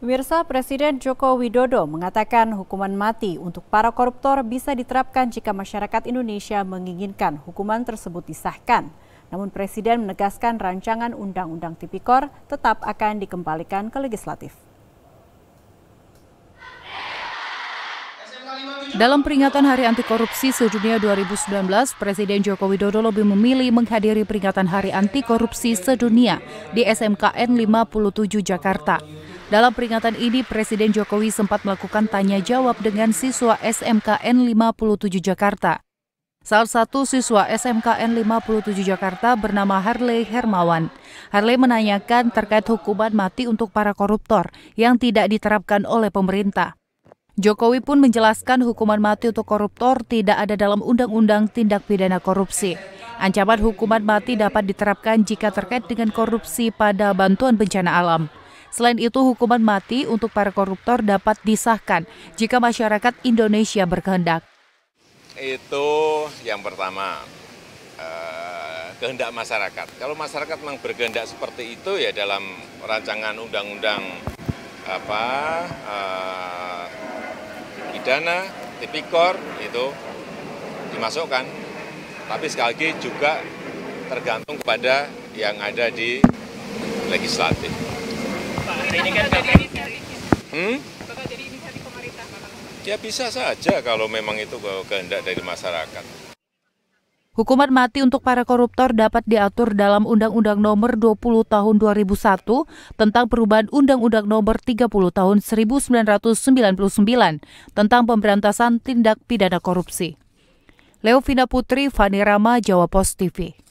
Pemirsa Presiden Joko Widodo mengatakan hukuman mati untuk para koruptor bisa diterapkan jika masyarakat Indonesia menginginkan hukuman tersebut disahkan. Namun Presiden menegaskan rancangan Undang-Undang Tipikor tetap akan dikembalikan ke legislatif. Dalam peringatan Hari Anti Korupsi sedunia 2019, Presiden Joko Widodo lebih memilih menghadiri peringatan Hari Anti Korupsi sedunia di SMKN 57 Jakarta. Dalam peringatan ini, Presiden Jokowi sempat melakukan tanya jawab dengan siswa SMKN 57 Jakarta. Salah satu siswa SMKN 57 Jakarta bernama Harley Hermawan. Harley menanyakan terkait hukuman mati untuk para koruptor yang tidak diterapkan oleh pemerintah. Jokowi pun menjelaskan hukuman mati untuk koruptor tidak ada dalam Undang-Undang Tindak Pidana Korupsi. Ancaman hukuman mati dapat diterapkan jika terkait dengan korupsi pada bantuan bencana alam. Selain itu, hukuman mati untuk para koruptor dapat disahkan jika masyarakat Indonesia berkehendak. Itu yang pertama, eh, kehendak masyarakat. Kalau masyarakat memang berkehendak seperti itu ya dalam rancangan undang-undang apa eh, pidana, tipikor itu dimasukkan. Tapi sekali lagi juga tergantung kepada yang ada di legislatif ini kan hmm? Ya bisa saja kalau memang itu kehendak dari masyarakat. Hukuman mati untuk para koruptor dapat diatur dalam Undang-Undang Nomor 20 Tahun 2001 tentang perubahan Undang-Undang Nomor 30 Tahun 1999 tentang pemberantasan tindak pidana korupsi. Leovina Putri, Fani Rama, Jawa Post TV.